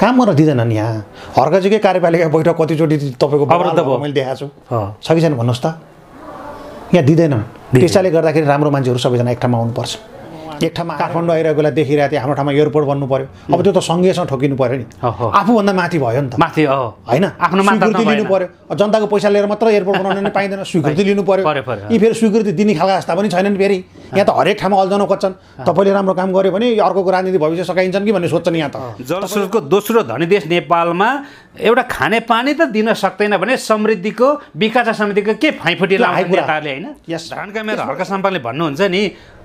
काम गर्न दिँदैनन् यहाँ हर्कजीकै कार्यपालिका बैठक कतिचोटि तपाईँको मैले देखाएको छु छ कि छैन भन्नुहोस् त यहाँ दिँदैनन् त्यसैले गर्दाखेरि राम्रो मान्छेहरू सबैजना एक ठाउँमा आउनुपर्छ एक ठाउँमा काठमाडौँ आइरहेकोलाई देखिरहेको थियो हाम्रो ठाउँमा एयरपोर्ट बन्नु पर्यो अब त्यो त सङ्घीयसँग ठोकिनु पऱ्यो नि आफूभन्दा माथि भयो नि त माथि होइन आफ्नो स्वीकृति लिनु पऱ्यो जनताको पैसा लिएर मात्र एयरपोर्ट बनाउनु नै पाइँदैन स्वीकृति लिनु पर्यो यी फेरि स्वीकृति दिने खालको जस्ता पनि छैनन् फेरि यहाँ त हरेक ठाउँमा अल्झनो खोज्छन् तपाईँले राम्रो काम गर्यो भने यो अर्कोको राजनीति भविष्य सकाइन्छन् कि भन्ने सोध्छन् यहाँ त जलस्रोतको दोस्रो धनी देश नेपालमा एउटा खाने पानी त दिन सक्दैन भने समृद्धिको विकास समितिको के फाइफुटी लाउने होइन यस धानका मेरो हर्का सम्पालले भन्नुहुन्छ नि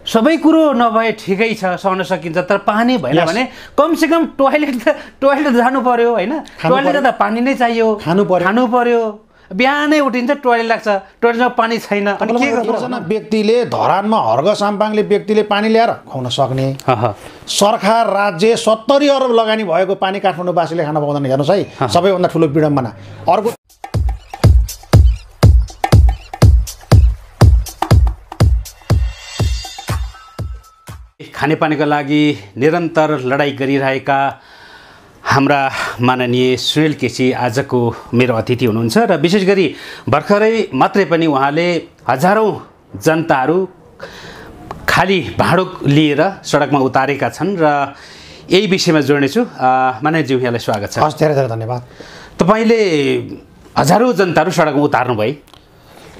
सबै कुरो नभए ठिकै छ सहन सकिन्छ तर पानी भएन भने कमसेकम टोइलेट त टोइलेट जानु पर्यो होइन टोइलेट त पानी नै चाहियो खानु पर्यो खानु पर्यो बिहानै उठिन्छ टोइलेट लाग्छ टोइलेटमा पानी छैन अनि के गर्छ व्यक्तिले धरानमा हर्ग साम्पाङले व्यक्तिले पानी ल्याएर खुवाउन सक्ने सरकार राज्य सत्तरी अरब लगानी भएको पानी काठमाडौँवासीले खान पाउँदैन हेर्नुहोस् है सबैभन्दा ठुलो विडम्बना अर्को खानेपानीका लागि निरन्तर लडाइँ गरिरहेका हाम्रा माननीय सुरेल केसी आजको मेरो अतिथि हुनुहुन्छ र विशेष गरी भर्खरै मात्रै पनि उहाँले हजारौँ जनताहरू खाली भाँडो लिएर सडकमा उतारेका छन् र यही विषयमा जोड्नेछु माननीयज्यू यहाँलाई स्वागत छ हस् धेरै धेरै धन्यवाद तपाईँले हजारौँ जनताहरू सडकमा उतार्नु भए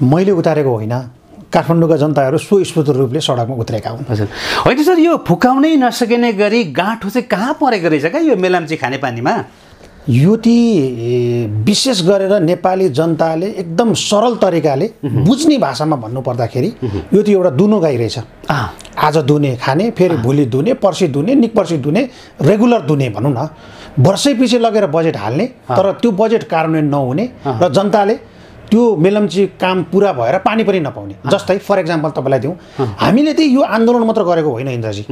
मैले उतारेको होइन काठमाडौँका जनताहरू सुस्फूर्त रूपले सडकमा उत्रेका हुन् हजुर होइन सर यो फुकाउनै नसकिने गरी गाँठो चाहिँ कहाँ परेको रहेछ क्या यो मेलाम्ची खानेपानीमा यो ती विशेष गरेर नेपाली जनताले एकदम सरल तरिकाले बुझ्ने भाषामा भन्नुपर्दाखेरि यो त एउटा दुनो गाई रहेछ आज दुने खाने फेरि भोलि दुने पर्सि दुने निकपर्सि दुने रेगुलर दुने भनौँ न वर्षै पछि लगेर बजेट हाल्ने तर त्यो बजेट कार्यान्वयन नहुने र जनताले त्यो मेलम्ची काम पुरा भएर पानी पनि नपाउने जस्तै फर इक्जाम्पल तपाईँलाई दिउँ हामीले त्यही यो आन्दोलन मात्र गरेको होइन इन्द्रजी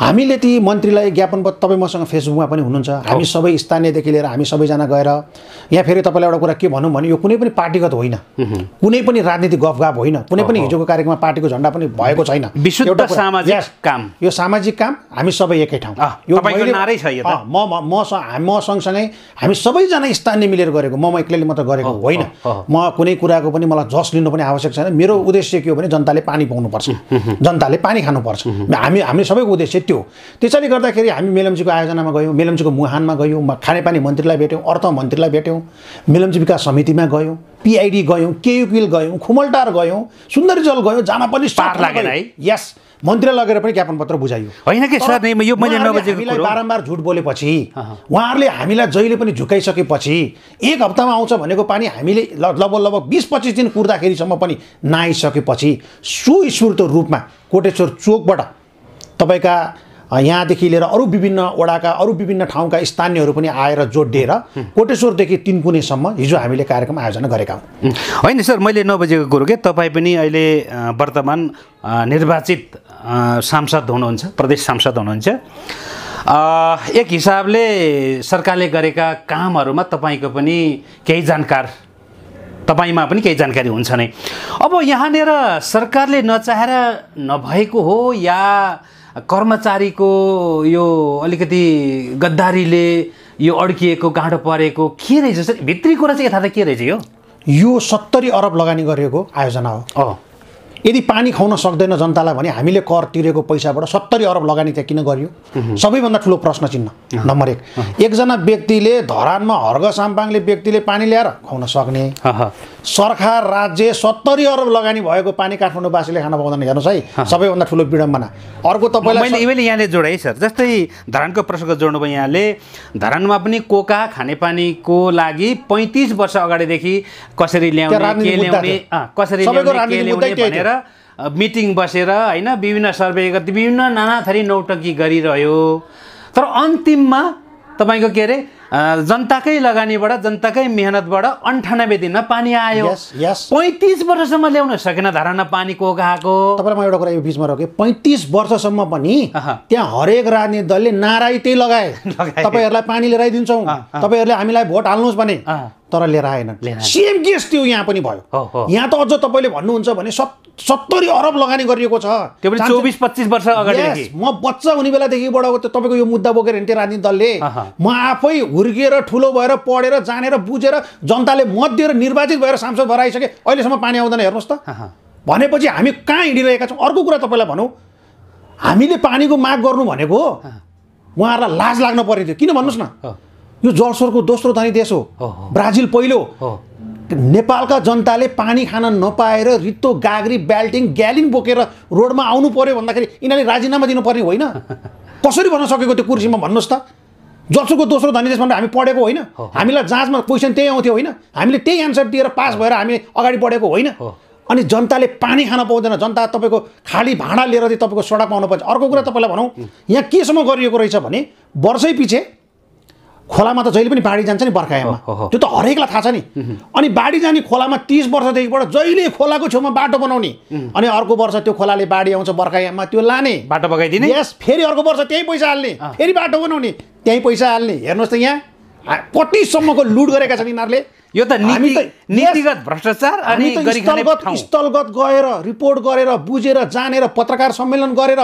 हामीले ती मन्त्रीलाई ज्ञापन पत्र तपाईँ मसँग फेसबुकमा पनि हुनुहुन्छ हामी सबै स्थानीयदेखि लिएर हामी सबैजना गएर यहाँ फेरि तपाईँलाई एउटा कुरा के भनौँ भने यो कुनै पनि पार्टीगत होइन कुनै पनि राजनीति गफ होइन कुनै पनि हिजोको कार्यक्रममा पार्टीको झन्डा पनि भएको छैन एउटा सामाजिक काम यो सामाजिक काम हामी सबै एकै ठाउँ यो म सँगसँगै हामी सबैजना स्थानीय मिलेर गरेको म एक्लैले मात्र गरेको होइन म कुनै कुराको पनि मलाई जस लिनु पनि आवश्यक छैन मेरो उद्देश्य के हो भने जनताले पानी पाउनुपर्छ जनताले पानी खानुपर्छ हामी हामी सबैको उद्देश्य त्यो त्यसैले गर्दाखेरि हामी मेलम्चीको आयोजनामा गयौँ मेलम्चीको मुहानमा गयौँ खानेपानी मन्त्रीलाई भेट्यौँ अर्थ मन्त्रीलाई भेट्यौँ मेलम्ची विकास समितिमा गयौँ पिआइडी गयौँ केयुकिल गयौँ खुमलटार गयौँ सुन्दरी जल गयौँ जान पनि स्टार्ट लागेन है यस मन्त्री लगेर पनि ज्ञापन पत्र बुझाइयो होइन कि सर यो मैले हामीलाई बारम्बार झुट बोलेपछि उहाँहरूले हामीलाई जहिले पनि झुकाइसकेपछि एक हप्तामा आउँछ भनेको पानी हामीले लगभग लगभग बिस पच्चिस दिन कुर्दाखेरिसम्म पनि नआइसकेपछि सुस्फूर्त रूपमा कोटेश्वर चोकबाट तपाईँका यहाँदेखि लिएर अरू विभिन्न वडाका अरू विभिन्न ठाउँका स्थानीयहरू पनि आएर जोडिएर कोटेश्वरदेखि तिनकुनेसम्म हिजो हामीले कार्यक्रम आयोजना गरेका हौँ होइन सर मैले नबुझेको कुरो के तपाईँ पनि अहिले वर्तमान निर्वाचित सांसद हुनुहुन्छ प्रदेश सांसद हुनुहुन्छ एक हिसाबले सरकारले गरेका कामहरूमा तपाईँको पनि केही जानकार तपाईँमा पनि केही जानकारी हुन्छ नै अब यहाँनिर सरकारले नचाहेर नभएको हो या कर्मचारीको यो अलिकति गद्दारीले यो अड्किएको गाँडो परेको के रहेछ भित्री कुरा चाहिँ त के रहेछ यो यो सत्तरी अरब लगानी गरिएको आयोजना हो यदि पानी खुवाउन सक्दैन जनतालाई भने हामीले कर तिरेको पैसाबाट सत्तरी अरब लगानी त्यहाँ किन गरियो सबैभन्दा ठुलो प्रश्न चिन्ह नम्बर एक एकजना व्यक्तिले धरानमा हर्ग साम्पाङले व्यक्तिले पानी ल्याएर खुवाउन सक्ने सरकार राज्य सत्तरी अरब लगानी भएको पानी काठमाडौँवासीले खान पाउँदैन हेर्नुहोस् है सबैभन्दा ठुलो विडम्बना अर्को तपाईँलाई मैले मैले यहाँले जोडेँ सर जस्तै धरानको प्रसङ्ग जोड्नुभयो यहाँले धरानमा पनि कोका खानेपानीको लागि पैँतिस वर्ष अगाडिदेखि कसरी ल्याउने के ल्याउने कसरी ल्याउने भनेर मिटिङ बसेर होइन विभिन्न सर्वे गर्दै विभिन्न नाना थरी नौटङ्की गरिरह्यो तर अन्तिममा तपाईँको के अरे जनताकै लगानीबाट जनताकै मेहनतबाट अन्ठानब्बे दिनमा पानी आयो पैँतिस वर्षसम्म ल्याउन सकेन धारणा पानीको गएको तपाईँलाई म एउटा कुरा यो बिचमा रोकेँ पैँतिस वर्षसम्म पनि त्यहाँ हरेक राजनीति दलले नारा त्यही लगाए तपाईँहरूलाई पानी आइदिन्छौँ तपाईँहरूले हामीलाई भोट हाल्नुहोस् भने तर लिएर आएनन् सेम केस त्यो यहाँ पनि भयो यहाँ त अझ तपाईँले भन्नुहुन्छ भने सत् सत्तरी अरब लगानी गरिएको छ त्यो पनि चौबिस पच्चिस वर्ष अगाडि म बच्चा हुने बेलादेखि बेलादेखिबाट तपाईँको यो मुद्दा बोकेर हिँड्थेँ राजनीति दलले म आफै हुर्किएर ठुलो भएर पढेर जानेर बुझेर जनताले मत दिएर निर्वाचित भएर सांसद भएर आइसके अहिलेसम्म पानी आउँदैन हेर्नुहोस् त भनेपछि हामी कहाँ हिँडिरहेका छौँ अर्को कुरा तपाईँलाई भनौँ हामीले पानीको माग गर्नु भनेको उहाँहरूलाई लाज लाग्न पर्ने थियो किन भन्नुहोस् न यो जलस्वरको दोस्रो धनी देश हो ब्राजिल पहिलो नेपालका जनताले पानी खान नपाएर रित्तो गाग्री बेल्टिङ ग्यालिङ बोकेर रोडमा आउनु पऱ्यो भन्दाखेरि यिनीहरूले राजीनामा दिनुपर्ने होइन कसरी भन्न सकेको त्यो कुर्सीमा भन्नुहोस् त जसोको दोस्रो धनी देश भनेर हामी पढेको होइन हामीलाई जाँचमा क्वेसन त्यही आउँथ्यो होइन हामीले त्यही एन्सर दिएर पास भएर हामी अगाडि बढेको होइन अनि जनताले पानी खान पाउँदैन जनता तपाईँको खाली भाँडा लिएर चाहिँ तपाईँको सडकमा पर्छ अर्को कुरा तपाईँलाई भनौँ यहाँ केसम्म गरिएको रहेछ भने वर्षै पछि खोलामा त जहिले पनि बाढी जान्छ नि बर्खायामा त्यो त हरेकलाई थाहा छ नि अनि बाढी जाने खोलामा तिस वर्षदेखिबाट जहिले खोलाको छेउमा बाटो बनाउने अनि अर्को वर्ष त्यो खोलाले बाढी आउँछ बर्खायाममा त्यो लाने बाटो बगाइदिने यस फेरि अर्को वर्ष त्यहीँ पैसा हाल्ने फेरि बाटो बनाउने त्यहीँ पैसा हाल्ने हेर्नुहोस् त यहाँ कतिसम्मको लुट गरेका छन् यिनीहरूले यो त नीतिगत भ्रष्टाचार अनि स्थलगत गएर रिपोर्ट गरेर बुझेर जानेर पत्रकार सम्मेलन गरेर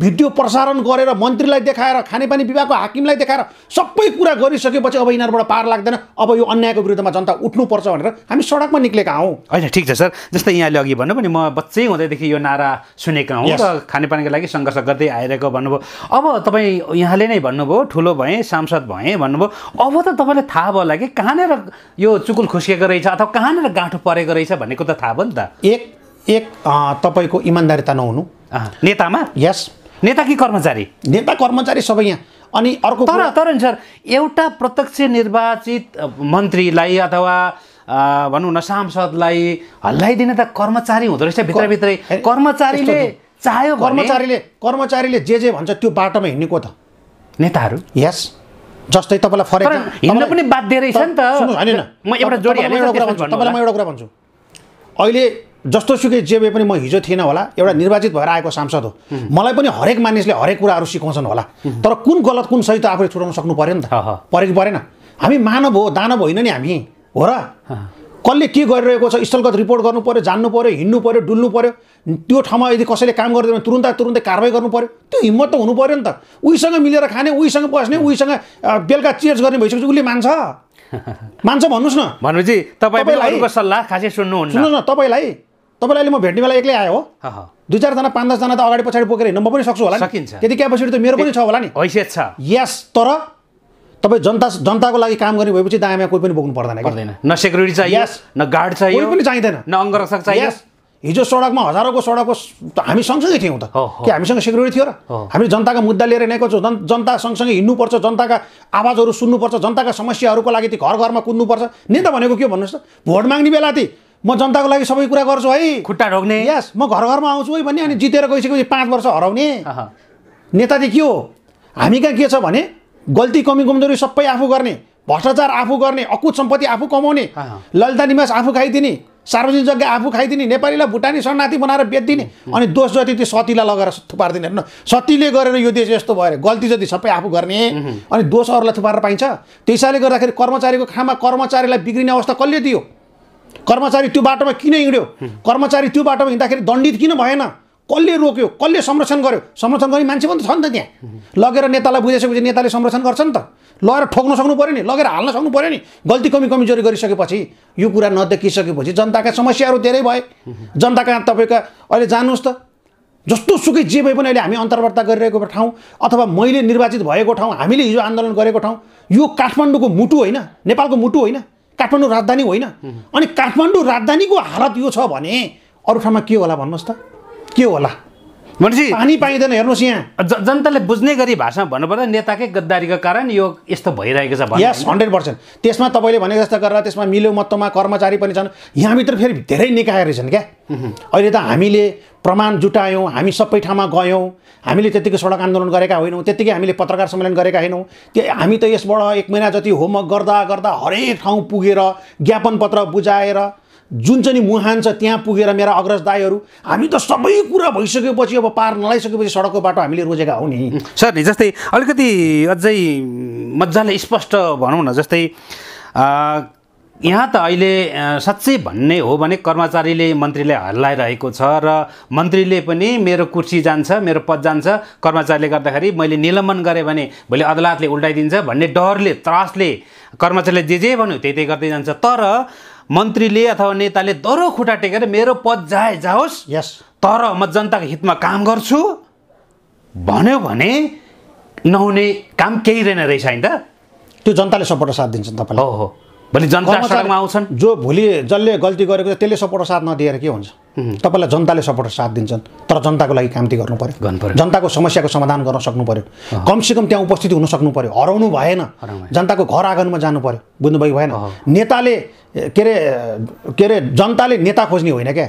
भिडियो प्रसारण गरेर मन्त्रीलाई देखाएर खानेपानी विभागको हाकिमलाई देखाएर सबै कुरा गरिसकेपछि अब यिनीहरूबाट पार लाग्दैन अब यो अन्यायको विरुद्धमा जनता उठ्नुपर्छ भनेर हामी सडकमा निक्लेका हौँ होइन ठिक छ सर जस्तै यहाँले अघि भन्नुभयो नि म बच्चै हुँदैदेखि यो नारा सुनेको हौँ र खानेपानीको लागि सङ्घर्ष गर्दै आइरहेको भन्नुभयो अब तपाईँ यहाँले नै भन्नुभयो ठुलो भएँ सांसद भएँ भन्नुभयो अब त तपाईँलाई थाहा भयो होला कि कहाँनिर यो चुकुल खुस्किएको रहेछ अथवा कहाँनिर गाँठो परेको रहेछ भन्ने कुरा त थाहा भयो नि त एक एक तपाईँको इमान्दारिता नहुनु नेतामा यस नेता कि कर्मचारी नेता कर्मचारी सबै यहाँ अनि अर्को तर तर नि सर एउटा प्रत्यक्ष निर्वाचित मन्त्रीलाई अथवा भनौँ न सांसदलाई हल्लाइदिने त कर्मचारी हुँदो रहेछ भित्रभित्रै कर्मचारीले चाह्यो कर्मचारीले कर्मचारीले जे जे भन्छ त्यो बाटोमा हिँड्नेको त नेताहरू यस जस्तै तपाईँलाई फरक हिँड्न पनि बाध्य रहेछ नि त तपाईँलाई म एउटा कुरा भन्छु अहिले जस्तो सुकै जे भए पनि म हिजो थिएन होला एउटा निर्वाचित भएर आएको सांसद हो मलाई पनि हरेक मानिसले हरेक कुराहरू सिकाउँछन् होला तर कुन गलत कुन सही त आफूले छुटाउन सक्नु पऱ्यो नि त परेको कि परेन हामी मानव हो दानव होइन नि हामी हो र कसले के गरिरहेको छ स्थलगत रिपोर्ट गर्नु पऱ्यो जान्नु पऱ्यो हिँड्नु पऱ्यो डुल्नु पऱ्यो त्यो ठाउँमा यदि कसैले काम गर्दैन तुरुन्तै तुरुन्तै कारवाही गर्नु पऱ्यो त्यो हिम्मत त हुनु पऱ्यो नि त उहीसँग मिलेर खाने उहीसँग बस्ने उहीसँग बेलुका चेयर्स गर्ने भइसकेपछि उसले मान्छ मान्छ भन्नुहोस् न भनेपछि तपाईँलाई सल्लाह खासै सुन्नु न तपाईँलाई तपाईँलाई अहिले म भेट्ने बेला एक्लै आयो हो दुई चारजना पाँच दसजना त अगाडि पछाडि बोकेर हिँड्नु म पनि सक्छु होला सकिन्छ त्यति क्यापेसिटी त मेरो पनि छ होला नि हैसियत छ यस तर तपाईँ जनता जनताको लागि काम गर्ने भएपछि दायाँमा कोही पनि बोक्नु पर्दैन पर्दैन न सेक्युरिटी चाहियो न गार्ड चाहियो कोही पनि चाहिँदैन न अङ्गरक्षक चाहियो हिजो सडकमा हजारौँको सडकको हामी सँगसँगै थियौँ त कि हामीसँग सेक्युरिटी थियो र हामी जनताको मुद्दा लिएर हिँडेको छौँ जन जनता सँगसँगै हिँड्नुपर्छ जनताका आवाजहरू सुन्नुपर्छ जनताका समस्याहरूको लागि ती घर घरमा कुद्नुपर्छ नि त भनेको के भन्नुहोस् त भोट माग्ने बेला ती म जनताको लागि सबै कुरा गर्छु है खुट्टा ढोक्ने यस म घर घरमा आउँछु है भन्ने अनि जितेर गइसकेपछि पाँच वर्ष हराउने नेता के हो हामी कहाँ के छ भने गल्ती कमी कमजोरी सबै आफू गर्ने भ्रष्टाचार आफू गर्ने अकुत सम्पत्ति आफू कमाउने ललिता निवास आफू खाइदिने सार्वजनिक जग्गा आफू खाइदिने नेपालीलाई भुटानी शरणार्थी बनाएर बेचिदिने अनि दोष जति त्यो सतीलाई लगाएर थुपारिदिने हेर्नु सतीले गरेर यो देश यस्तो भयो अरे गल्ती जति सबै आफू गर्ने अनि दोष अरूलाई थुपारेर पाइन्छ त्यसैले गर्दाखेरि कर्मचारीको खामा कर्मचारीलाई बिग्रिने अवस्था कसले दियो कर्मचारी त्यो बाटोमा किन हिँड्यो कर्मचारी त्यो बाटोमा हिँड्दाखेरि दण्डित किन भएन कसले रोक्यो कसले संरक्षण गर्यो संरक्षण गर्ने मान्छे पनि त छ नि त त्यहाँ लगेर नेतालाई बुझाइसकेपछि नेताले संरक्षण गर्छ नि त लगेर ठोक्न सक्नु पऱ्यो नि लगेर हाल्न सक्नु पऱ्यो नि गल्ती कमी कमजोरी गरिसकेपछि यो कुरा नदेखिसकेपछि जनताका समस्याहरू धेरै भए जनताका तपाईँका अहिले जानुहोस् त जस्तो सुकै जे भए पनि अहिले हामी अन्तर्वार्ता गरिरहेको ठाउँ अथवा मैले निर्वाचित भएको ठाउँ हामीले हिजो आन्दोलन गरेको ठाउँ यो काठमाडौँको मुटु होइन नेपालको मुटु होइन काठमाडौँ राजधानी होइन अनि काठमाडौँ राजधानीको हालत यो छ भने अरू ठाउँमा के होला भन्नुहोस् त के होला भनेपछि पानी पाइँदैन हेर्नुहोस् यहाँ जनताले बुझ्ने गरी भाषामा भन्नुपर्दा नेताकै गद्दारीको कारण यो यस्तो भइरहेको छ यस हन्ड्रेड पर्सेन्ट त्यसमा तपाईँले भनेको जस्तो गरेर त्यसमा मिलो मत्तोमा कर्मचारी पनि छन् यहाँभित्र फेरि धेरै निकाय रहेछन् क्या अहिले त हामीले प्रमाण जुटायौँ हामी सबै ठाउँमा गयौँ हामीले त्यतिको सडक आन्दोलन गरेका होइनौँ त्यतिकै हामीले पत्रकार सम्मेलन गरेका होइनौँ त्यो हामी त यसबाट एक महिना जति होमवर्क गर्दा गर्दा हरेक ठाउँ पुगेर ज्ञापन पत्र बुझाएर जुन चाहिँ नि मुहान छ त्यहाँ पुगेर मेरा अग्रज दाईहरू हामी त सबै कुरा भइसकेपछि अब पार नलाइसकेपछि सडकको बाटो हामीले रोजेका हौ नि सर नि जस्तै अलिकति अझै मजाले स्पष्ट भनौँ न जस्तै यहाँ त अहिले साँच्चै भन्ने हो भने कर्मचारीले मन्त्रीलाई हल्लाइरहेको छ र मन्त्रीले पनि मेरो कुर्सी जान्छ मेरो पद जान्छ कर्मचारीले गर्दाखेरि मैले निलम्बन गरेँ भने भोलि अदालतले उल्टाइदिन्छ भन्ने डरले त्रासले कर्मचारीले जे जे भन्यो त्यही त्यही गर्दै जान्छ तर मन्त्रीले अथवा नेताले दरो खुट्टा टेकेर मेरो पद जाए जाओस् यस तर म जनताको हितमा काम गर्छु भन्यो भने नहुने काम केही रहेन रहेछ होइन त त्यो जनताले सपोर्ट साथ दिन्छन् तपाईँलाई हो हो भोलि जनता आउँछन् जो भोलि जसले गल्ती गरेको त्यसले सपोर्ट साथ नदिएर के हुन्छ तपाईँलाई जनताले सपोर्ट साथ दिन्छन् तर जनताको लागि काम्ती गर्नु पऱ्यो जनताको समस्याको समाधान गर्न सक्नु पऱ्यो कमसेकम त्यहाँ उपस्थित हुन सक्नु पऱ्यो हराउनु भएन जनताको घर आँगनमा जानु पऱ्यो बुझ्नुभयो भएन नेताले के अरे के अरे जनताले नेता खोज्ने होइन क्या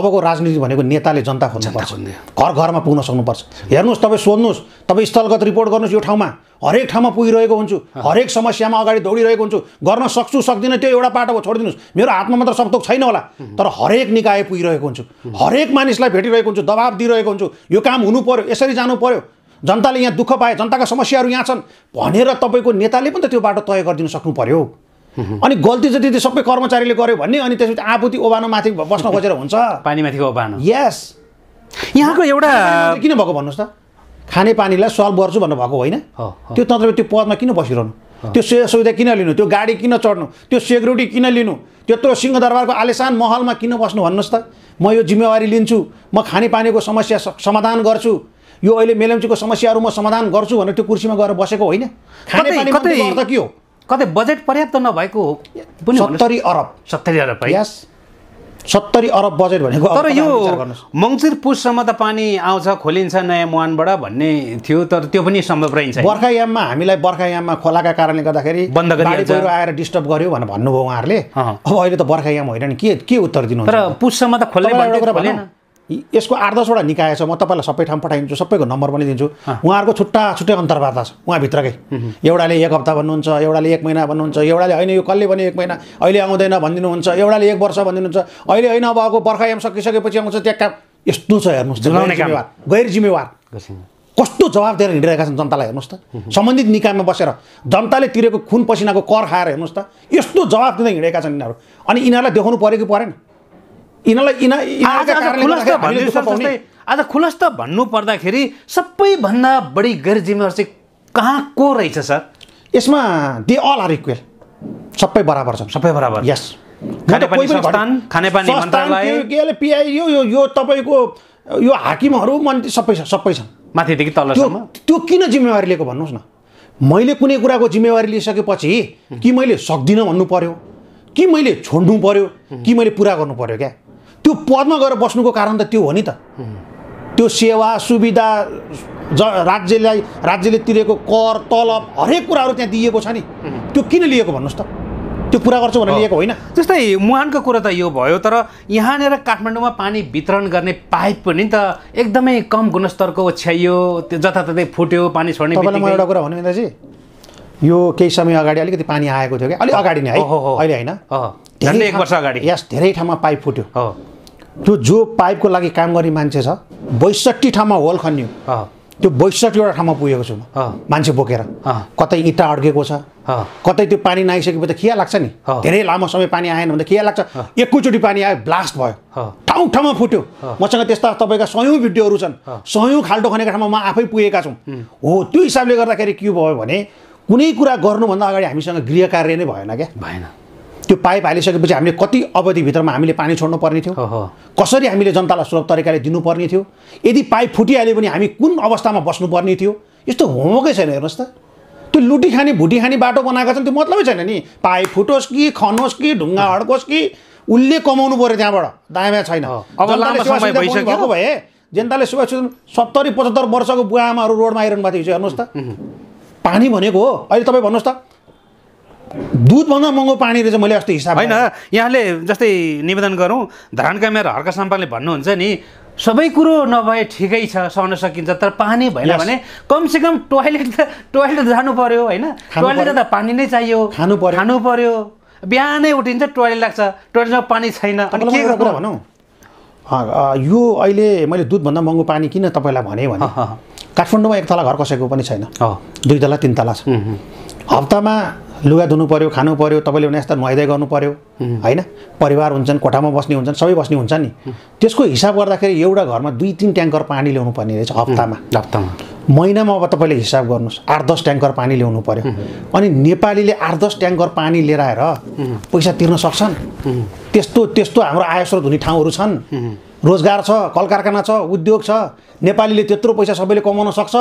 अबको राजनीति भनेको नेताले जनता खोज्नुपर्छ घर घरमा पुग्न सक्नुपर्छ हेर्नुहोस् तपाईँ सोध्नुहोस् तपाईँ स्थलगत रिपोर्ट गर्नुहोस् यो ठाउँमा हरेक ठाउँमा पुगिरहेको हुन्छु हरेक समस्यामा अगाडि दौडिरहेको हुन्छु गर्न सक्छु सक्दिनँ त्यो एउटा पाटो छोडिदिनुहोस् मेरो हातमा मात्र सक्दो छैन होला तर हरेक निकाय पुगिरहेको हुन्छु हरेक मानिसलाई भेटिरहेको हुन्छु दबाब दिइरहेको हुन्छु यो काम हुनु पऱ्यो यसरी जानु पऱ्यो जनताले यहाँ दुःख पाए जनताका समस्याहरू यहाँ छन् भनेर तपाईँको नेताले पनि त त्यो बाटो तय गरिदिनु सक्नु पऱ्यो अनि गल्ती जति त्यति सबै कर्मचारीले गर्यो भन्ने अनि त्यसपछि आपूति ओबानो माथि बस्न खोजेर हुन्छ पानी माथिको ओबानो यस यहाँको एउटा किन भएको भन्नुहोस् त खानेपानीलाई सल्भ गर्छु भन्नुभएको होइन त्यो तन्त्र त्यो पदमा किन बसिरहनु त्यो सेवा सुविधा किन लिनु त्यो गाडी किन चढ्नु त्यो सेक्युरिटी किन लिनु त्यत्रो सिंहदरबारको आलेसान महलमा किन बस्नु भन्नुहोस् त म यो जिम्मेवारी लिन्छु म खानेपानीको समस्या समाधान गर्छु यो अहिले मेलम्चीको समस्याहरू म समाधान गर्छु भनेर त्यो कुर्सीमा गएर बसेको होइन खानेपानी के हो कतै बजेट पर्याप्त नभएको सत्तरी अरब सत्तरी अरब यस सत्तरी अरब बजेट भनेको तर यो मङ्सिर पुससम्म त पानी आउँछ खोलिन्छ नयाँ मुहानबाट भन्ने थियो तर त्यो पनि सम्भव रहन्छ बर्खायाममा हामीलाई बर्खायाममा खोलाका कारणले गर्दाखेरि बन्द आएर डिस्टर्ब गर्यो भनेर भन्नुभयो उहाँहरूले अब अहिले त बर्खायाम होइन नि के के उत्तर दिनु तर पुससम्म त खोला यसको आठ दसवटा निकाय छ म तपाईँलाई सबै ठाउँ पठाइदिन्छु सबैको नम्बर पनि दिन्छु उहाँहरूको छुट्टा छुट्टै अन्तर्वार्ता छ उहाँभित्रकै एउटाले एक हप्ता भन्नुहुन्छ एउटाले एक महिना भन्नुहुन्छ एउटाले होइन यो कसले भने एक महिना अहिले आउँदैन भनिदिनुहुन्छ एउटाले एक वर्ष भनिदिनुहुन्छ अहिले होइन अब अर्को बर्खा एम सकिसकेपछि आउँछ त्यहाँ काम यस्तो छ हेर्नुहोस् जिम्मेवार गैर जिम्मेवार कस्तो जवाब दिएर हिँडिरहेका छन् जनतालाई हेर्नुहोस् त सम्बन्धित निकायमा बसेर जनताले तिरेको खुन पसिनाको कर खाएर हेर्नुहोस् त यस्तो जवाब दिँदै हिँडेका छन् यिनीहरू अनि यिनीहरूलाई देखाउनु पऱ्यो कि परेन यिनीहरूलाई आज खुलस्त भन्नु पर्दाखेरि सबैभन्दा बढी गैर जिम्मेवार चाहिँ कहाँ को रहेछ सर यसमा दे अल आर इक्वेल सबै बराबर छन् सबै बराबर यस खानेपानी यो यो तपाईँको यो हाकिमहरू मन्त्री सबै छ सबै छन् माथिदेखि तल त्यो किन जिम्मेवारी लिएको भन्नुहोस् न मैले कुनै कुराको जिम्मेवारी लिइसकेपछि कि मैले सक्दिनँ भन्नु पर्यो कि मैले छोड्नु पर्यो कि मैले पुरा गर्नु पर्यो क्या त्यो पदमा गएर बस्नुको कारण त त्यो हो नि त त्यो सेवा सुविधा ज राज्यलाई राज्यले तिरेको कर तलब हरेक कुराहरू त्यहाँ दिएको छ नि त्यो किन लिएको भन्नुहोस् त त्यो पुरा गर्छु भनेर लिएको होइन जस्तै मुहानको कुरा त यो भयो तर यहाँनिर काठमाडौँमा पानी वितरण गर्ने पाइप पनि त एकदमै कम गुणस्तरको ओछ्याइयो त्यो जताततै फुट्यो पानी छोड्ने म एउटा कुरा भन्नु दाजी यो केही समय अगाडि अलिकति पानी आएको थियो क्या अलिक अगाडि नै है अहिले होइन धेरै एक वर्ष अगाडि यस धेरै ठाउँमा पाइप फुट्यो त्यो जो पाइपको लागि काम गर्ने मान्छे छ बैसठी ठाउँमा होल खन्यो त्यो बैसठीवटा ठाउँमा पुगेको छु म मान्छे बोकेर कतै इँटा अड्केको छ कतै त्यो पानी नआइसकेपछि त खिया लाग्छ नि धेरै लामो समय पानी आएन भने त खिया लाग्छ एकैचोटि पानी आयो ब्लास्ट भयो ठाउँ ठाउँमा फुट्यो मसँग त्यस्ता तपाईँका सयौँ भिडियोहरू छन् सयौँ खाल्टो खनेको ठाउँमा म आफै पुगेका छौँ हो त्यो हिसाबले गर्दाखेरि के भयो भने कुनै कुरा गर्नुभन्दा अगाडि हामीसँग गृह कार्य नै भएन क्या भएन त्यो पाइप हालिसकेपछि हामीले कति अवधिभित्रमा हामीले पानी छोड्नु पर्ने थियो कसरी हामीले जनतालाई सुलभ तरिकाले दिनुपर्ने थियो यदि पाइप फुटिहाल्यो भने हामी कुन अवस्थामा बस्नुपर्ने थियो यस्तो होमवर्कै छैन हेर्नुहोस् त त्यो लुटी खाने भुटी खाने बाटो बनाएका छन् त्यो मतलबै छैन नि पाइप फुटोस् कि खनोस् कि ढुङ्गा हड्कोस् कि उसले कमाउनु पऱ्यो त्यहाँबाट दायाँ छैन अब भए जनताले सुभाष सत्तरी पचहत्तर वर्षको बुवा आमाहरू रोडमा आइरहनु भएको थियो हेर्नुहोस् त पानी भनेको हो अहिले तपाईँ भन्नुहोस् त दुधभन्दा महँगो पानी रहेछ मैले अस्ति हिसाब होइन यहाँले जस्तै निवेदन गरौँ धारणका मेरो हर्का साम्पाले भन्नुहुन्छ नि सबै कुरो नभए ठिकै छ सहन सकिन्छ तर पानी भएन भने कमसेकम टोइलेट त टोइलेट जानु पर्यो होइन टोइलेट त पानी नै चाहियो खानु पर्यो खानु पर्यो बिहानै उठिन्छ टोइलेट लाग्छ टोइलेटमा पानी छैन अनि के भनौँ यो अहिले मैले दुधभन्दा महँगो पानी किन तपाईँलाई भने भने काठमाडौँमा एक तला घर कसैको पनि छैन दुई तला तिन तला छ हप्तामा लुगा धुनु पऱ्यो खानु पऱ्यो तपाईँले भने यस्ता नुहाइदै गर्नु पऱ्यो होइन परिवार हुन्छन् कोठामा बस्ने हुन्छन् सबै बस्ने हुन्छन् नि त्यसको हिसाब गर्दाखेरि एउटा घरमा दुई तिन ट्याङ्कर पानी ल्याउनु पर्ने रहेछ हप्तामा हप्तामा महिनामा अब तपाईँले हिसाब गर्नुहोस् आठ दस ट्याङ्कर पानी ल्याउनु पऱ्यो अनि नेपालीले आठ दस ट्याङ्कर पानी लिएर आएर पैसा तिर्न सक्छन् त्यस्तो त्यस्तो हाम्रो आयस्रोत हुने ठाउँहरू छन् रोजगार छ कल कारखाना छ उद्योग छ नेपालीले त्यत्रो पैसा सबैले कमाउन सक्छ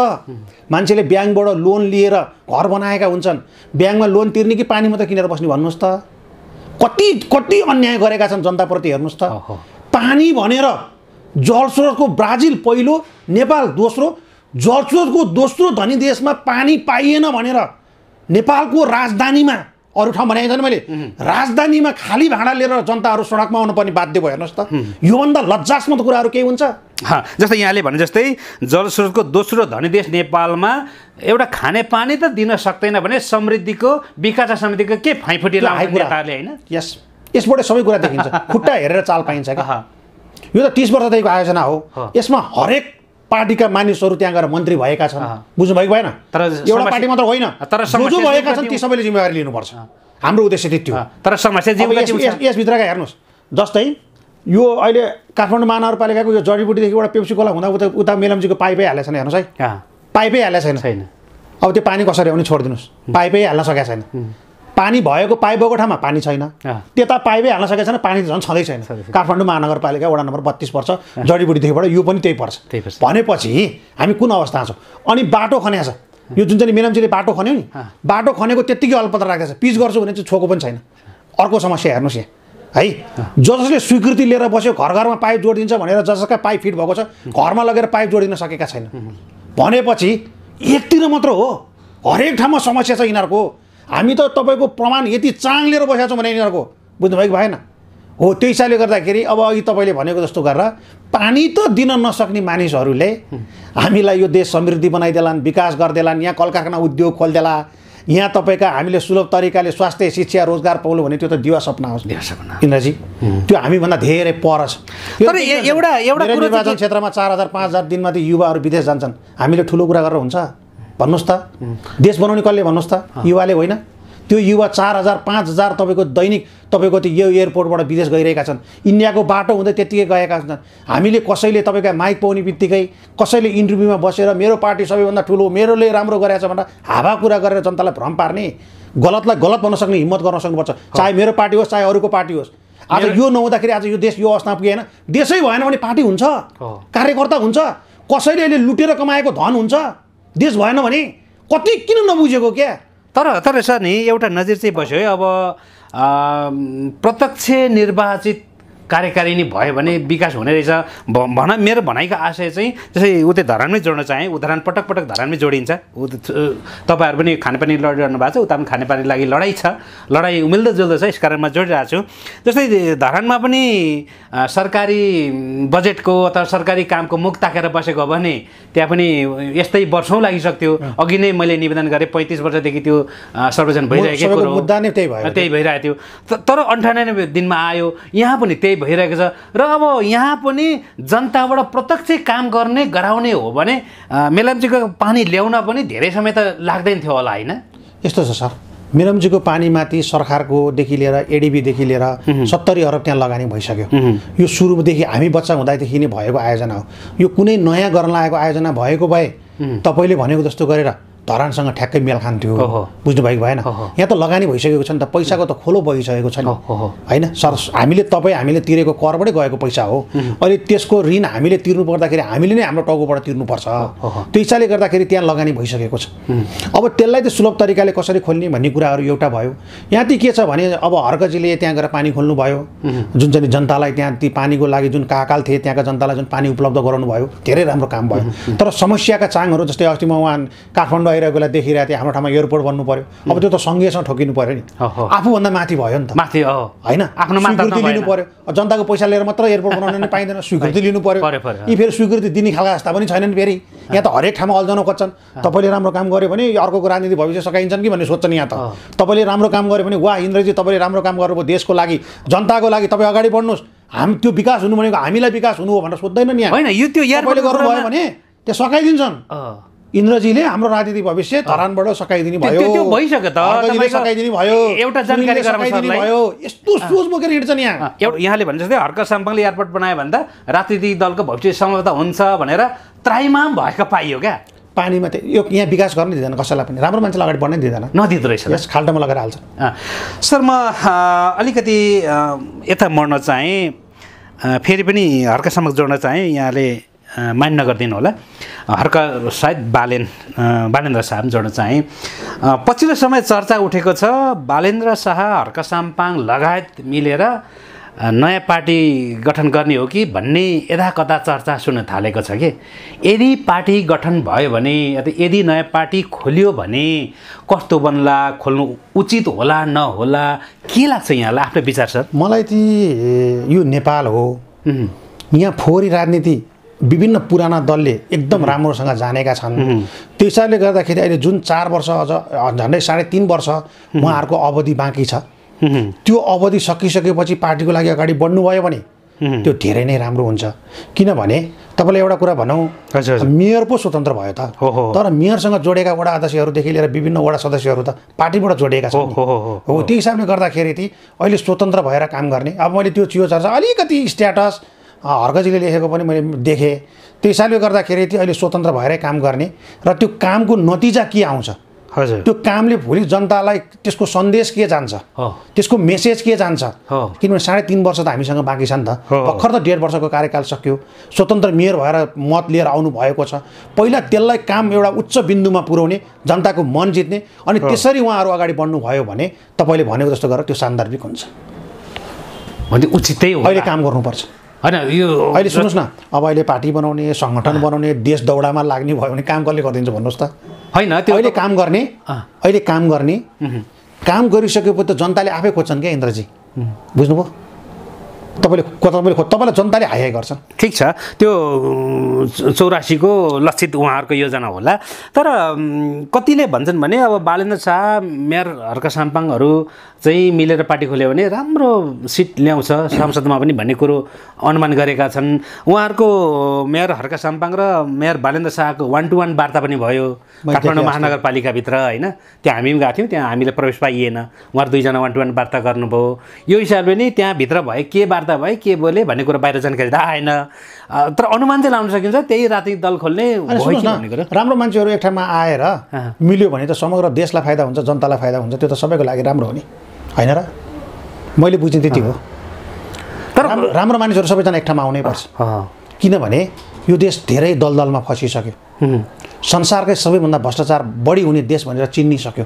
मान्छेले ब्याङ्कबाट लोन लिएर घर बनाएका हुन्छन् ब्याङ्कमा लोन तिर्ने कि पानी मात्रै किनेर बस्ने भन्नुहोस् त कति कति अन्याय गरेका छन् जनताप्रति हेर्नुहोस् त पानी भनेर जलस्रोतको ब्राजिल पहिलो नेपाल दोस्रो जलस्रोतको दोस्रो धनी देशमा पानी पाइएन भनेर नेपालको राजधानीमा अरू ठाउँ भनेको छैन मैले राजधानीमा खाली भाँडा लिएर जनताहरू सडकमा आउनुपर्ने बाध्य भयो हेर्नुहोस् त योभन्दा लज्जास्मत कुराहरू केही हुन्छ जस्तै यहाँले भने जस्तै जलस्रोतको दोस्रो धनी देश नेपालमा एउटा खानेपानी त दिन सक्दैन भने समृद्धिको विकास समृद्धिको के फाइफुटी नेताहरूले होइन यस यसबाट सबै कुरा देखिन्छ खुट्टा हेरेर चाल पाइन्छ यो त तिस वर्षदेखिको आयोजना हो यसमा हरेक पार्टीका मानिसहरू त्यहाँ गएर मन्त्री भएका छन् बुझ्नुभएको भएन तर एउटा पार्टी मात्र होइन तर भएका छन् ती सबैले जिम्मेवारी लिनुपर्छ हाम्रो उद्देश्य त्यति हो तर समस्या यसभित्रका हेर्नुहोस् जस्तै यो अहिले काठमाडौँ महानगरपालिकाको यो जडीबुटीदेखि एउटा पेप्सी कोला हुँदा उता उता मेलम्जीको पाइपै हालेको छैन हेर्नुहोस् है पाइपै हालेको छैन अब त्यो पानी कसरी आउने छोडिदिनुहोस् पाइपै हाल्न सकेको छैन पानी भएको पाइप भएको ठाउँमा पानी छैन त्यता पाइपै हाल्न सकेको छैन पानी झन् छँदै छैन काठमाडौँ महानगरपालिका वडा नम्बर बत्तिस पर्छ जडीबुटीदेखिबाट यो पनि त्यही पर्छ भनेपछि हामी कुन अवस्था छौँ अनि बाटो खन्या छ यो जुन चाहिँ मेनाम्चीले बाटो खन्यो नि बाटो खनेको त्यत्तिकै अल्पत्र राख्दैछ पिच गर्छु भने चाहिँ छोको पनि छैन अर्को समस्या हेर्नुहोस् यहाँ है जसले स्वीकृति लिएर बस्यो घर घरमा पाइप जोडिदिन्छ भनेर जसका पाइप फिट भएको छ घरमा लगेर पाइप जोडिन सकेका छैन भनेपछि एकतिर मात्र हो हरेक ठाउँमा समस्या छ यिनीहरूको हामी त तपाईँको प्रमाण यति चाङ लिएर बसेका छौँ भने यिनीहरूको बुझ्नुभयो कि भएन हो त्यो हिसाबले गर्दाखेरि अब अघि तपाईँले भनेको जस्तो गरेर पानी त दिन नसक्ने मानिसहरूले हामीलाई यो देश समृद्धि बनाइदेलान् विकास गरिदेलान् यहाँ कल कारखाना उद्योग खोलिदेला यहाँ तपाईँका हामीले सुलभ तरिकाले स्वास्थ्य शिक्षा रोजगार पाउनु भने त्यो त दिवा सपना होस् इन्द्रजी त्यो हामीभन्दा धेरै पर छ तर एउटा एउटा निर्वाचन क्षेत्रमा चार हजार पाँच हजार दिनमाथि युवाहरू विदेश जान्छन् हामीले ठुलो कुरा गरेर हुन्छ भन्नुहोस् त देश बनाउने कसले भन्नुहोस् त युवाले होइन त्यो युवा चार हजार पाँच हजार तपाईँको दैनिक तपाईँको त्यो यो एयरपोर्टबाट विदेश गइरहेका छन् इन्डियाको बाटो हुँदै त्यत्तिकै गएका छन् हामीले कसैले तपाईँका माइक पाउने बित्तिकै कसैले इन्टरभ्यूमा बसेर मेरो पार्टी सबैभन्दा ठुलो मेरोले राम्रो गरेछ भनेर हावा कुरा गरेर जनतालाई भ्रम पार्ने गलतलाई गलत भन्न सक्ने हिम्मत गर्न सक्नुपर्छ चाहे मेरो पार्टी होस् चाहे अरूको पार्टी होस् आज यो नहुँदाखेरि आज यो देश यो अवस्थामा पुगेन देशै भएन भने पार्टी हुन्छ कार्यकर्ता हुन्छ कसैले अहिले लुटेर कमाएको धन हुन्छ देश भएन भने कति किन नबुझेको क्या तर तर सर नि एउटा नजिर चाहिँ बस्यो है अब प्रत्यक्ष निर्वाचित कार्यकारिणी भयो भने विकास हुने रहेछ भन मेरो भनाइको आशय चाहिँ जस्तै उतै धरानमै जोड्न चाहेँ उदाहरण पटक पटक धरानमै जोडिन्छ तपाईँहरू पनि खानेपानी लडिरहनु भएको छ उता पनि खानेपानी लागि लडाइँ छ लडाइँ उमिल्दो जुल्दो छ यस कारणमा जोडिरहेको छु जस्तै धरानमा पनि सरकारी बजेटको अथवा सरकारी कामको मुख ताकेर बसेको हो भने त्यहाँ पनि यस्तै वर्षौँ लागिसक्थ्यो अघि नै मैले निवेदन गरेँ पैँतिस वर्षदेखि त्यो सर्वजन भइरहेको कुरो त्यही भइरहेको थियो तर अन्ठानब्बे दिनमा आयो यहाँ पनि त्यही भइरहेको छ र अब यहाँ पनि जनताबाट प्रत्यक्ष काम गर्ने गराउने हो भने मेलम्चीको पानी ल्याउन पनि धेरै समय त लाग्दैन थियो होला होइन यस्तो छ सर मिरमजीको पानीमाथि सरकारकोदेखि लिएर एडिबीदेखि लिएर सत्तरी अरब त्यहाँ लगानी भइसक्यो यो सुरुदेखि हामी बच्चा हुँदादेखि नै भएको आयोजना हो यो कुनै नयाँ गर्न लागेको आयोजना भएको भए तपाईँले भनेको जस्तो गरेर धरानसँग ठ्याक्कै मेल खान्थ्यो बुझ्नुभएको भएन यहाँ त लगानी भइसकेको छ नि त पैसाको त खोलो भइसकेको छ नि होइन सर हामीले तपाईँ हामीले तिरेको करबाटै गएको पैसा हो अनि त्यसको ऋण हामीले तिर्नु पर्दाखेरि हामीले नै हाम्रो टाउकोबाट तिर्नुपर्छ त्यो हिसाबले गर्दाखेरि त्यहाँ लगानी भइसकेको छ अब त्यसलाई त सुलभ तरिकाले कसरी खोल्ने भन्ने कुराहरू एउटा भयो यहाँ ती के छ भने अब हर्कजीले त्यहाँ गएर पानी खोल्नु भयो जुन चाहिँ जनतालाई त्यहाँ ती पानीको लागि जुन काकाल थिए त्यहाँका जनतालाई जुन पानी उपलब्ध गराउनु भयो धेरै राम्रो काम भयो तर समस्याका चाङहरू जस्तै अस्ति म उहाँ काठमाडौँ भइरहेकोलाई देखिरहेको थियो हाम्रो ठाउँमा एयरपोर्ट बन्नु पऱ्यो अब त्यो त सङ्घीयसँग ठोकिनु पऱ्यो नि आफूभन्दा माथि भयो नि त माथि होइन आफ्नो स्वीकृति लिनु पर्यो जनताको पैसा लिएर मात्र एयरपोर्ट बनाउन नै पाइँदैन स्वीकृति लिनु पर्यो यी फेरि स्वीकृति दिने खालका जस्ता पनि छैनन् फेरि यहाँ त हरेक ठाउँमा अल्झनौ खोज्छन् तपाईँले राम्रो काम गऱ्यो भने अर्को राजनीति भविष्य सकाइन्छन् कि भन्ने सोध्छन् यहाँ त तपाईँले राम्रो काम गऱ्यो भने वा इन्द्रजी तपाईँले राम्रो काम गर्नुभयो देशको लागि जनताको लागि तपाईँ अगाडि बढ्नुहोस् हामी त्यो विकास हुनु भनेको हामीलाई विकास हुनु हो भनेर सोध्दैन नि होइन यो त्यो गर्नुभयो भने त्यो सकाइदिन्छन् इन्द्रजीले हाम्रो राजनीतिक भविष्य धरानबाट सकाइदिने भयो भइसक्यो भयो एउटा जानकारी भयो यस्तो सोच बोकेर नि यहाँ यहाँले भने जस्तै हर्क साम्पाङले एयरपोर्ट बनायो भन्दा राजनीतिक दलको भविष्य समाप्त हुन्छ भनेर त्राइमाम भएको पाइयो क्या पानीमा त्यो यो यहाँ विकास गर्न दिँदैन कसैलाई पनि राम्रो मान्छेलाई अगाडि बढ्नै दिँदैन नदिँदो रहेछ यस खाल्टोमा लगेर हाल्छ सर म अलिकति यता मर्न चाहेँ फेरि पनि हर्कासम्म जोड्न चाहेँ यहाँले मान्य नगरिदिनु होला हर्क सायद बालेन बालेन्द्र शाह पनि जोड्न चाहेँ पछिल्लो समय चर्चा उठेको छ बालेन्द्र शाह हर्क साम्पाङ लगायत मिलेर नयाँ पार्टी गठन गर्ने हो कि भन्ने यदाकदा चर्चा सुन्न थालेको छ कि यदि पार्टी गठन भयो भने यदि नयाँ पार्टी खोलियो भने कस्तो बन्ला खोल्नु उचित होला नहोला के लाग्छ यहाँलाई आफ्नो विचार सर मलाई ती यो नेपाल हो यहाँ फोहोरी राजनीति विभिन्न पुराना दलले एकदम राम्रोसँग जानेका छन् त्यो हिसाबले गर्दाखेरि अहिले जुन चार वर्ष अझ झन्डै साढे तिन वर्ष उहाँहरूको अवधि बाँकी छ त्यो अवधि सकिसकेपछि पार्टीको लागि अगाडि बढ्नुभयो भने त्यो धेरै नै राम्रो हुन्छ किनभने तपाईँलाई एउटा कुरा भनौँ मेयर पो स्वतन्त्र भयो त तर मेयरसँग जोडेका वडा अध्यक्षहरूदेखि लिएर विभिन्न वडा सदस्यहरू त पार्टीबाट जोडिएका छन् हो त्यो हिसाबले गर्दाखेरि ती अहिले स्वतन्त्र भएर काम गर्ने अब मैले त्यो चियो चर्चा अलिकति स्ट्याटस हर्गजीले लेखेको पनि मैले देखेँ त्यो हिसाबले गर्दाखेरि त्यो अहिले स्वतन्त्र भएरै काम गर्ने र त्यो कामको नतिजा के आउँछ हजुर त्यो कामले भोलि जनतालाई त्यसको सन्देश के जान्छ त्यसको मेसेज के जान्छ किनभने साढे तिन वर्ष त हामीसँग बाँकी छ नि त भर्खर त डेढ वर्षको कार्यकाल सक्यो स्वतन्त्र मेयर भएर मत लिएर आउनु भएको छ पहिला त्यसलाई काम एउटा उच्च बिन्दुमा पुर्याउने जनताको मन जित्ने अनि त्यसरी उहाँहरू अगाडि बढ्नुभयो भने तपाईँले भनेको जस्तो गरेर त्यो सान्दर्भिक हुन्छ भने उचितै हो अहिले काम गर्नुपर्छ होइन यो अहिले सुन्नुहोस् न अब अहिले पार्टी बनाउने सङ्गठन बनाउने देश दौडामा लाग्ने भयो भने काम कसले गरिदिन्छ भन्नुहोस् त होइन त्यो अहिले काम गर्ने अहिले काम गर्ने काम गरिसकेपछि त जनताले आफै खोज्छन् क्या इन्द्रजी बुझ्नुभयो तपाईँले तपाईँले तपाईँलाई जनताले हाई गर्छन् ठिक छ त्यो चौरासीको लक्षित उहाँहरूको योजना होला तर कतिले भन्छन् भने अब बालेन्द्र शाह मेयर हर्क साम्पाङहरू चाहिँ मिलेर पार्टी खोल्यो भने राम्रो सिट ल्याउँछ संसदमा पनि भन्ने कुरो अनुमान गरेका छन् उहाँहरूको मेयर हर्का साम्पाङ र मेयर बालेन्द्र शाहको वान टु वान वार्ता पनि भयो काठमाडौँ महानगरपालिकाभित्र होइन त्यहाँ हामी पनि गएको थियौँ त्यहाँ हामीले प्रवेश पाइएन उहाँहरू दुईजना वान टु वान वार्ता गर्नुभयो यो हिसाबले नि त्यहाँभित्र भए के वार्ता भए के बोले भन्ने कुरो बाहिर जानकारी त आएन तर अनुमान चाहिँ लाउन सकिन्छ त्यही राति दल खोल्ने राम्रो मान्छेहरू एक ठाउँमा आएर मिल्यो भने त समग्र देशलाई फाइदा हुन्छ जनतालाई फाइदा हुन्छ त्यो त सबैको लागि राम्रो हो नि होइन र मैले बुझेँ त्यति हो तर राम्रो मानिसहरू सबैजना एक ठाउँमा आउनै पर्छ किनभने यो देश धेरै दलदलमा फसिसक्यो संसारकै सबैभन्दा भ्रष्टाचार बढी हुने देश भनेर चिनिसक्यो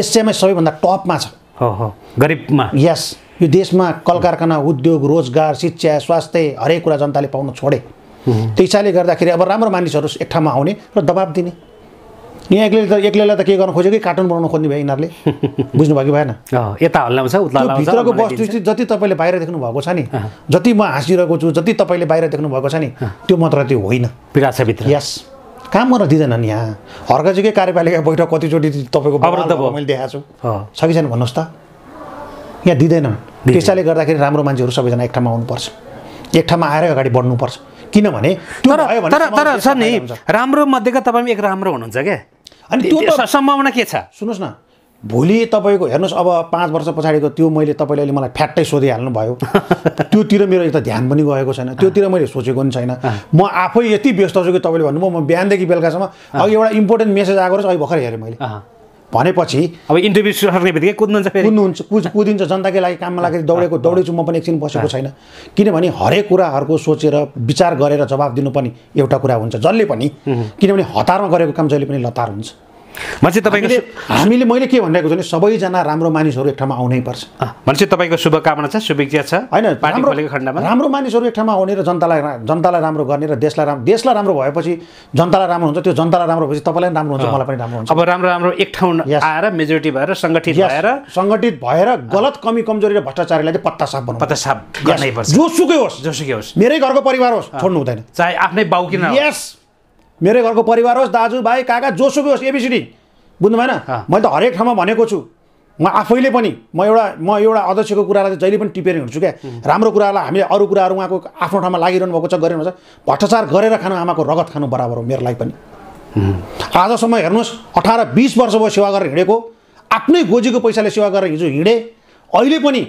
एसियामै सबैभन्दा टपमा छ गरिबमा यस यो देशमा कल कारखाना उद्योग रोजगार शिक्षा स्वास्थ्य हरेक कुरा जनताले पाउन छोडे त्यसैले गर्दाखेरि अब राम्रो मानिसहरू एक ठाउँमा आउने र दबाब दिने यहाँ एक्लै त एक्लैलाई त के गर्न खोज्यो कि कार्टुन बनाउनु खोज्ने भयो यिनीहरूले बुझ्नुभयो कि भएन यता हल्लाउँछ उता भित्रको वस्तुस्थिति जति तपाईँले बाहिर देख्नु भएको छ नि जति म हाँसिरहेको छु जति तपाईँले बाहिर देख्नु भएको छ नि त्यो मात्र त्यो होइन पीडा छ भित्र यस काम गर्न दिँदैनन् यहाँ हर्काजीकै कार्यपालिका बैठक कतिचोटि तपाईँको मैले देखाएको छु छ कि छैन भन्नुहोस् त यहाँ दिँदैनन् त्यसैले गर्दाखेरि राम्रो मान्छेहरू सबैजना एक ठाउँमा आउनुपर्छ एक ठाउँमा आएर अगाडि बढ्नुपर्छ किनभने तर तर सर नि राम्रो मध्येका तपाईँ एक राम्रो हुनुहुन्छ क्या अनि त्यो सम्भावना के छ सुन्नुहोस् न भोलि तपाईँको हेर्नुहोस् अब पाँच वर्ष पछाडिको त्यो मैले तपाईँले अहिले मलाई फ्याट्टै सोधिहाल्नु भयो त्योतिर मेरो यता ध्यान पनि गएको छैन त्योतिर मैले सोचेको पनि छैन म आफै यति व्यस्त छु कि तपाईँले भन्नुभयो म बिहानदेखि बेलुकासम्म अघि एउटा इम्पोर्टेन्ट मेसेज आएको रहेछ अहिले भर्खर हेरेँ मैले भनेपछि अब इन्टरभ्यू सक्ने बित्तिकै कुद्नुहुन्छ कुद्नुहुन्छ कुद कुदिन्छ जनताकै लागि काममा लागेर दौडेको दौडेछु म पनि एकछिन बसेको छैन किनभने हरेक कुराहरूको सोचेर विचार गरेर जवाब पनि एउटा कुरा हुन्छ जसले पनि किनभने हतारमा गरेको काम जहिले पनि लतार हुन्छ म चाहिँ तपाईँको हामीले मैले के भनिरहेको छु भने सबैजना राम्रो मानिसहरू एक ठाउँमा आउनै पर्छ मान्छे तपाईँको शुभकामना छ शुभेच्छा छ होइन खण्डमा राम्रो मानिसहरू एक ठाउँमा आउने र जनतालाई जनतालाई राम्रो गर्ने र देशलाई राम्रो देशलाई राम्रो भएपछि जनतालाई राम्रो हुन्छ त्यो जनतालाई राम्रो भएपछि तपाईँलाई राम्रो हुन्छ मलाई पनि राम्रो हुन्छ अब राम्रो राम्रो एक ठाउँ आएर मेजोरिटी भएर सङ्गठित भएर सङ्गठित भएर गलत कमी कमजोरी र भ्रष्टाचारीलाई चाहिँ पत्ता साफ बनाउनु पत्ता साफ गर्नै पर्छ जोसुकै होस् जोसुकै होस् मेरै घरको परिवार होस् छोड्नु हुँदैन चाहे आफ्नै बाउ किन यस मेरै घरको परिवार होस् दाजुभाइ काका जोसुकै होस् एबिसिडी बुझ्नु भएन मैले त हरेक ठाउँमा भनेको छु म आफैले पनि म एउटा म एउटा अध्यक्षको कुरालाई जहिले पनि टिपेर हिँड्छु क्या राम्रो कुरालाई हामीले अरू कुराहरू उहाँको आफ्नो ठाउँमा लागिरहनु भएको छ गरिरहनु छ भ्रष्टाचार गरेर खानु आमाको रगत खानु बराबर हो मेरो लागि पनि आजसम्म हेर्नुहोस् अठार बिस वर्ष भयो सेवा गरेर हिँडेको आफ्नै गोजीको पैसाले सेवा गरेर हिजो हिँडेँ अहिले पनि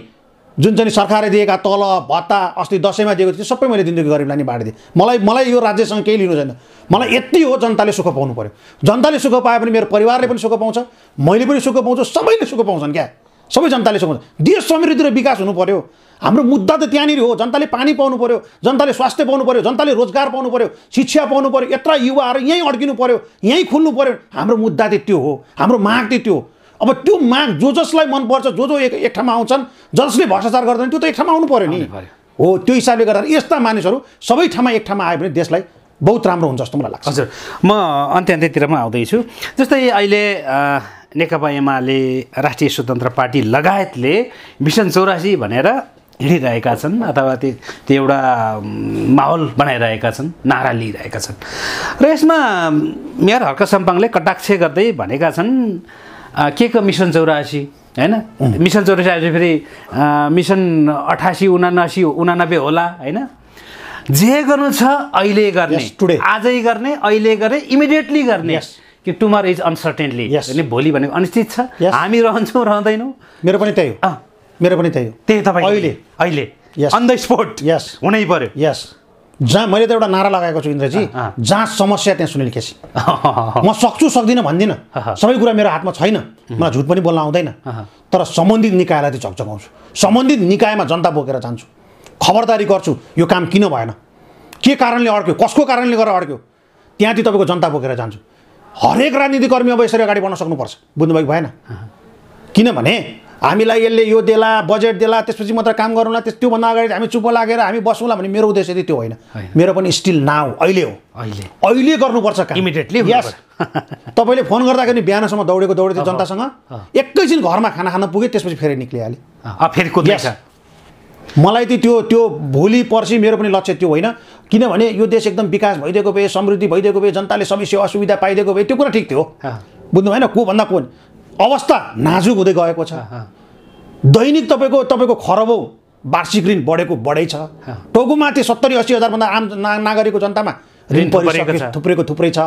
जुन चाहिँ सरकारले दिएका तल भत्ता अस्ति दसैँमा दिएको थियो सबै मैले दिन्दगी गरिबलाई नि बाँडिदिएँ मलाई मलाई यो राज्यसँग केही लिनु छैन मलाई यति हो जनताले सुख पाउनु पऱ्यो जनताले सुख पाए भने मेरो परिवारले पनि सुख पाउँछ मैले पनि सुख पाउँछु सबैले सुख पाउँछन् क्या सबै जनताले सुख पाउँछ देश समृद्धि र विकास हुनु पऱ्यो हाम्रो मुद्दा त त्यहाँनिर हो जनताले पानी पाउनु पऱ्यो जनताले स्वास्थ्य पाउनु पऱ्यो जनताले रोजगार पाउनु पऱ्यो शिक्षा पाउनु पऱ्यो यत्र युवाहरू यहीँ अड्किनु पऱ्यो यहीँ खुल्नु पऱ्यो हाम्रो मुद्दा त त्यो हो हाम्रो माग त त्यो हो अब त्यो माग जो जसलाई मनपर्छ जो जो एक एक ठाउँमा आउँछन् जसले भ्रष्टाचार गर्दैन त्यो त एक ठाउँमा आउनु पऱ्यो नि हो त्यो हिसाबले गर्दा यस्ता मानिसहरू सबै ठाउँमा एक ठाउँमा आयो भने देशलाई बहुत राम्रो हुन्छ जस्तो मलाई लाग्छ हजुर म अन्त्य अन्त्यतिर पनि आउँदैछु जस्तै अहिले नेकपा एमाले राष्ट्रिय स्वतन्त्र पार्टी लगायतले मिसन चौरासी भनेर हिँडिरहेका छन् अथवा त्यो त्यो एउटा माहौल बनाइरहेका छन् नारा लिइरहेका छन् र यसमा मेयर हर्क सम्पाङले कटाक्ष गर्दै भनेका छन् के को मिसन चौरासी होइन मिसन चौरासी फेरि मिसन अठासी उनासी उनानब्बे होला होइन जे गर्नु छ अहिले गर्ने टुडे आजै गर्ने अहिले गर्ने इमिडिएटली गर्ने कि टुमर इज अनसर्टेन्टली होइन भोलि भनेको अनिश्चित छ हामी रहन्छौँ रहँदैनौँ मेरो पनि त्यही हो मेरो पनि त्यही हो त्यही तपाईँ अहिले अहिले अन द स्पोट यस हुनै पर्यो यस जहाँ मैले त एउटा नारा लगाएको छु इन्द्रजी जहाँ समस्या त्यहाँ सुनिल केसी म सक्छु सक्दिनँ भन्दिनँ सबै कुरा मेरो हातमा छैन मलाई झुट पनि बोल्न आउँदैन तर सम्बन्धित निकायलाई चाहिँ झकझकाउँछु सम्बन्धित निकायमा जनता बोकेर जान्छु खबरदारी गर्छु यो काम किन भएन के कारणले अड्क्यो कसको कारणले गरेर अड्क्यो त्यहाँ चाहिँ तपाईँको जनता बोकेर जान्छु हरेक राजनीतिकर्मी अब यसरी अगाडि बढ्न सक्नुपर्छ बुझ्नुभएको भएन किनभने हामीलाई यसले यो देला बजेट देला त्यसपछि मात्र काम गरौँला त्यस त्योभन्दा अगाडि हामी चुप लागेर हामी बसौँला भने मेरो उद्देश्य चाहिँ त्यो होइन मेरो पनि स्टिल नाउ अहिले हो अहिले अहिले गर्नुपर्छ इमिडिएटली यस तपाईँले फोन गर्दाखेरि बिहानसम्म दौडेको दौडेको जनतासँग एकैछिन घरमा खाना खान पुगेँ त्यसपछि फेरि निक्लिहालेँ फेरि मलाई त त्यो त्यो भोलि पर्सि मेरो पनि लक्ष्य त्यो होइन किनभने यो देश एकदम विकास भइदिएको भए समृद्धि भइदिएको भए जनताले समस्या असुविधा पाइदिएको भए त्यो कुरा ठिक थियो बुझ्नु भएन को भन्दा को अवस्था नाजुक हुँदै गएको छ दैनिक तपाईँको तपाईँको खरबौँ वार्षिक ऋण बढेको बढै छ टोगुमा त्यो सत्तरी अस्सी हजारभन्दा आम ना नागरिकको जनतामा ऋण परिसके थुप्रेको थुप्रै छ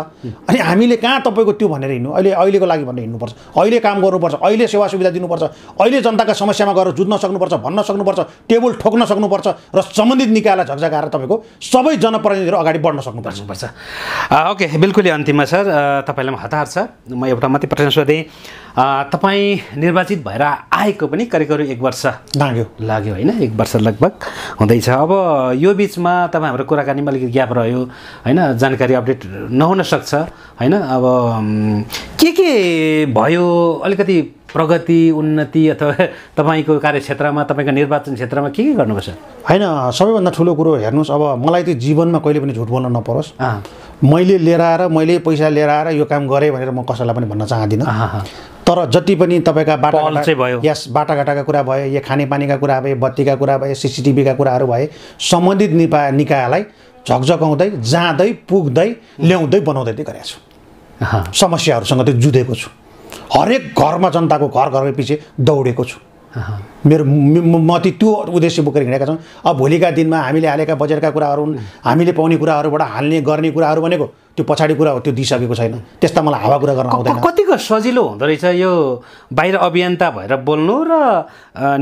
अनि हामीले कहाँ तपाईँको त्यो भनेर हिँड्नु अहिले अहिलेको लागि भनेर हिँड्नुपर्छ अहिले काम गर्नुपर्छ अहिले सेवा सुविधा दिनुपर्छ अहिले जनताका समस्यामा गएर जुझ्न सक्नुपर्छ भन्न सक्नुपर्छ टेबल ठोक्न सक्नुपर्छ र सम्बन्धित निकायलाई झकझकाएर तपाईँको सबै जनप्रतिनिधिहरू अगाडि बढ्न सक्नुपर्छ ओके बिल्कुलै अन्तिममा सर तपाईँलाई हतार छ म एउटा मात्रै प्रश्न सोधेँ तपाईँ निर्वाचित भएर आएको पनि करिब करिब एक वर्ष लाग्यो लाग्यो होइन एक वर्ष लगभग हुँदैछ अब यो बिचमा तपाईँ हाम्रो कुराकानीमा अलिकति ग्याप रह्यो होइन जानकारी अपडेट नहुन सक्छ होइन अब के के भयो अलिकति प्रगति उन्नति अथवा तपाईँको कार्यक्षेत्रमा तपाईँको निर्वाचन क्षेत्रमा के के गर्नुपर्छ होइन सबैभन्दा ठुलो कुरो हेर्नुहोस् अब मलाई त्यो जीवनमा कहिले पनि झुट बोल्न नपरोस् मैले लिएर आएर मैले पैसा लिएर आएर यो काम गरेँ भनेर म कसैलाई पनि भन्न चाहदिनँ तर जति पनि तपाईँका बाटा भयो यस बाटाघाटाका कुरा भयो या खानेपानीका कुरा भए बत्तीका कुरा भए सिसिटिभीका कुराहरू भए सम्बन्धित निपा निकायलाई झकझकाउँदै जाँदै पुग्दै ल्याउँदै बनाउँदै त्यही गरेको छु समस्याहरूसँग त्यो जुधेको छु हरेक घरमा जनताको घर घर पछि दौडेको छु मेरो म मति त्यो उद्देश्य बोकेर हिँडेका छौँ अब भोलिका दिनमा हामीले हालेका बजेटका कुराहरू हामीले पाउने कुराहरूबाट हाल्ने गर्ने कुराहरू भनेको त्यो पछाडि कुरा हो त्यो दिइसकेको छैन त्यस्ता मलाई हावा कुरा गर्न आउँदैन कतिको सजिलो हुँदो रहेछ यो बाहिर अभियन्ता भएर बोल्नु र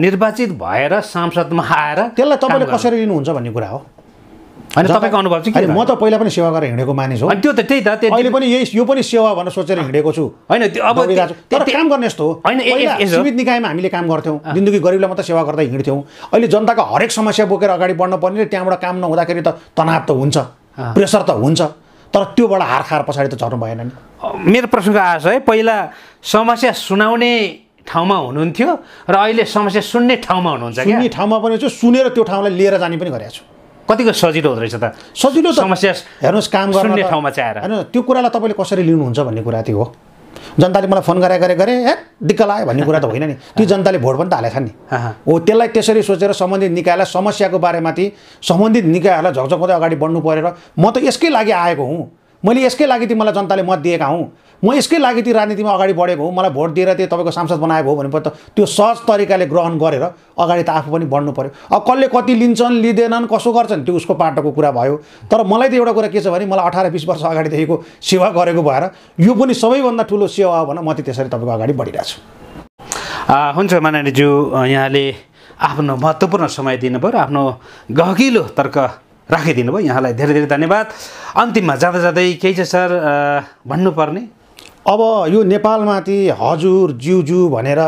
निर्वाचित भएर सांसदमा आएर त्यसलाई तपाईँले कसरी लिनुहुन्छ भन्ने कुरा हो होइन तपाईँको अनुभव चाहिँ म त पहिला पनि सेवा गरेर हिँडेको मानिस हो अनि त्यो त त्यही त अहिले पनि यही यो पनि सेवा भनेर सोचेर हिँडेको छु होइन अब तर काम गर्ने यस्तो हो होइन सीमित निकायमा हामीले काम गर्थ्यौँ जिन्दगी गरिबलाई मात्रै सेवा गर्दै हिँड्थ्यौँ अहिले जनताको हरेक समस्या बोकेर अगाडि बढ्न पर्ने र त्यहाँबाट काम नहुँदाखेरि त तनाव त हुन्छ प्रेसर त हुन्छ तर त्योबाट हार खाएर पछाडि त झर्नु भएन नि मेरो प्रश्नको आश है पहिला समस्या सुनाउने ठाउँमा हुनुहुन्थ्यो र अहिले समस्या सुन्ने ठाउँमा हुनुहुन्छ सुन्ने ठाउँमा पनि छु सुनेर त्यो ठाउँलाई लिएर जाने पनि गरेको छु कतिको सजिलो हुँदो रहेछ त सजिलो समस्या हेर्नुहोस् काम गर्ने ठाउँमा चाहिँ होइन त्यो कुरालाई तपाईँले कसरी लिनुहुन्छ भन्ने कुरा त्यो हो जनताले मलाई फोन गरे गरे गरे हे दिक्क लाग्यो भन्ने कुरा त होइन नि त्यो जनताले भोट पनि त हालेको छ नि हो त्यसलाई त्यसरी सोचेर सम्बन्धित निकायलाई समस्याको बारेमाथि सम्बन्धित निकायहरूलाई झकझकाउँदै अगाडि बढ्नु परेर म त यसकै लागि आएको हुँ मैले यसकै लागि ती मलाई जनताले मत दिएका हुँ म यसकै लागि ती राजनीतिमा अगाडि बढेको हुँ मलाई भोट दिएर त्यो तपाईँको सांसद बनाएको हो भनेपछि त त्यो सहज तरिकाले ग्रहण गरेर अगाडि त आफू पनि बढ्नु पऱ्यो अब कसले कति लिन्छन् लिँदैनन् कसो गर्छन् त्यो उसको पाटोको कुरा भयो तर मलाई त एउटा कुरा के छ भने मलाई अठार बिस वर्ष अगाडिदेखिको सेवा गरेको भएर यो पनि सबैभन्दा ठुलो सेवा हो भनेर म त त्यसरी तपाईँको अगाडि बढिरहेको छु हुन्छ माननीयज्यू यहाँले आफ्नो महत्त्वपूर्ण समय दिनुभयो आफ्नो गहकिलो तर्क राखिदिनु भयो यहाँलाई धेरै धेरै धन्यवाद अन्तिममा जाँदा जाँदै केही छ सर भन्नुपर्ने अब यो नेपालमाथि हजुर ज्यू भनेर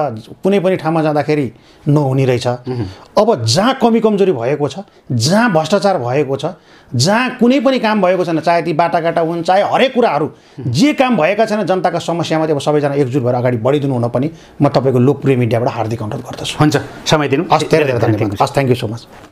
कुनै पनि ठाउँमा जाँदाखेरि नहुने रहेछ अब जहाँ कमी कमजोरी भएको छ जहाँ भ्रष्टाचार भएको छ जहाँ कुनै पनि काम भएको छैन चाहे ती बाटाघाटा हुन् चाहे हरेक कुराहरू जे काम भएका छैन जनताका समस्यामा चाहिँ अब सबैजना एकजुट भएर अगाडि बढिदिनु हुन पनि म तपाईँको लोकप्रिय मिडियाबाट हार्दिक अनुरोध गर्दछु हुन्छ समय दिनु हस् धेरै धेरै धन्यवाद हस् थ्याङ्क यू सो मच